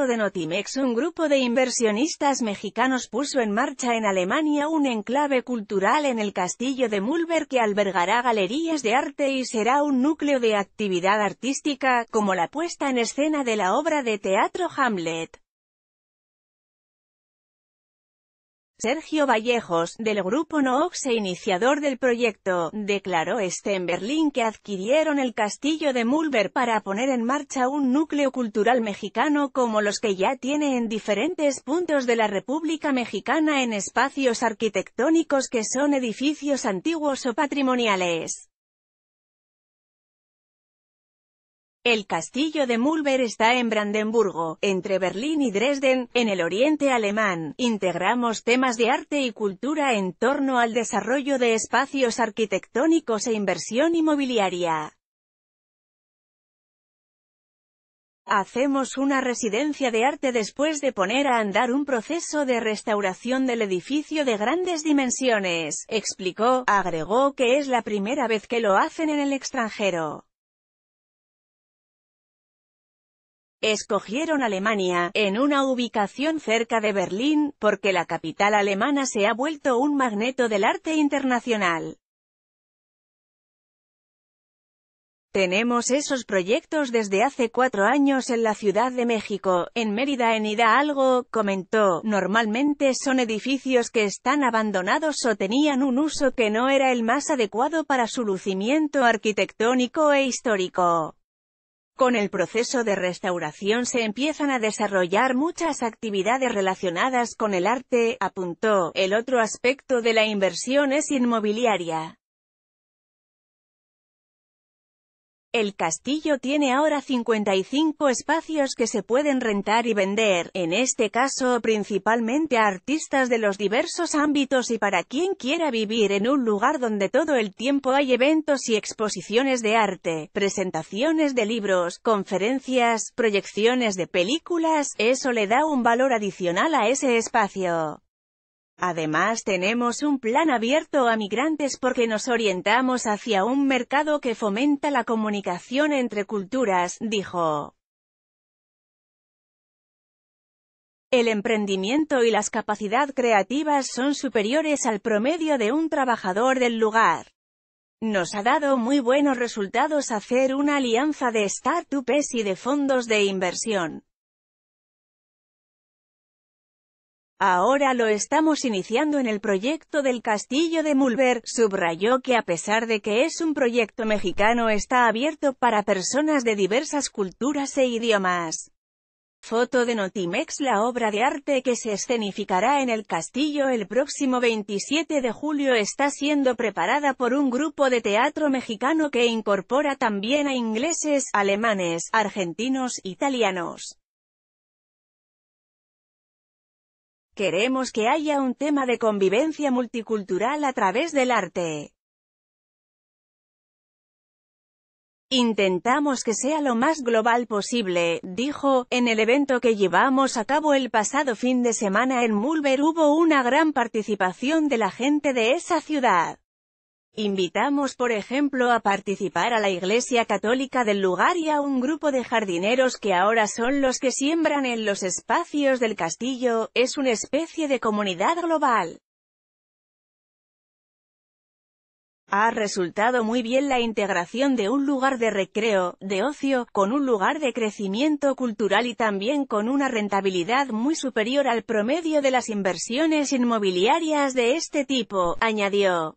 de Notimex un grupo de inversionistas mexicanos puso en marcha en Alemania un enclave cultural en el castillo de Mulberg que albergará galerías de arte y será un núcleo de actividad artística, como la puesta en escena de la obra de teatro Hamlet. Sergio Vallejos, del grupo Noox e iniciador del proyecto, declaró este en Berlín que adquirieron el castillo de Mulver para poner en marcha un núcleo cultural mexicano como los que ya tiene en diferentes puntos de la República Mexicana en espacios arquitectónicos que son edificios antiguos o patrimoniales. El castillo de Mulber está en Brandenburgo, entre Berlín y Dresden, en el oriente alemán. Integramos temas de arte y cultura en torno al desarrollo de espacios arquitectónicos e inversión inmobiliaria. Hacemos una residencia de arte después de poner a andar un proceso de restauración del edificio de grandes dimensiones, explicó, agregó que es la primera vez que lo hacen en el extranjero. Escogieron Alemania, en una ubicación cerca de Berlín, porque la capital alemana se ha vuelto un magneto del arte internacional. Tenemos esos proyectos desde hace cuatro años en la Ciudad de México, en Mérida en Hidalgo, comentó. Normalmente son edificios que están abandonados o tenían un uso que no era el más adecuado para su lucimiento arquitectónico e histórico. Con el proceso de restauración se empiezan a desarrollar muchas actividades relacionadas con el arte, apuntó. El otro aspecto de la inversión es inmobiliaria. El castillo tiene ahora 55 espacios que se pueden rentar y vender, en este caso principalmente a artistas de los diversos ámbitos y para quien quiera vivir en un lugar donde todo el tiempo hay eventos y exposiciones de arte, presentaciones de libros, conferencias, proyecciones de películas, eso le da un valor adicional a ese espacio. Además tenemos un plan abierto a migrantes porque nos orientamos hacia un mercado que fomenta la comunicación entre culturas, dijo. El emprendimiento y las capacidad creativas son superiores al promedio de un trabajador del lugar. Nos ha dado muy buenos resultados hacer una alianza de startups y de fondos de inversión. Ahora lo estamos iniciando en el proyecto del Castillo de Mulver, subrayó que a pesar de que es un proyecto mexicano está abierto para personas de diversas culturas e idiomas. Foto de Notimex La obra de arte que se escenificará en el castillo el próximo 27 de julio está siendo preparada por un grupo de teatro mexicano que incorpora también a ingleses, alemanes, argentinos, italianos. Queremos que haya un tema de convivencia multicultural a través del arte. Intentamos que sea lo más global posible, dijo, en el evento que llevamos a cabo el pasado fin de semana en Mulber hubo una gran participación de la gente de esa ciudad. Invitamos por ejemplo a participar a la Iglesia Católica del lugar y a un grupo de jardineros que ahora son los que siembran en los espacios del castillo, es una especie de comunidad global. Ha resultado muy bien la integración de un lugar de recreo, de ocio, con un lugar de crecimiento cultural y también con una rentabilidad muy superior al promedio de las inversiones inmobiliarias de este tipo, añadió.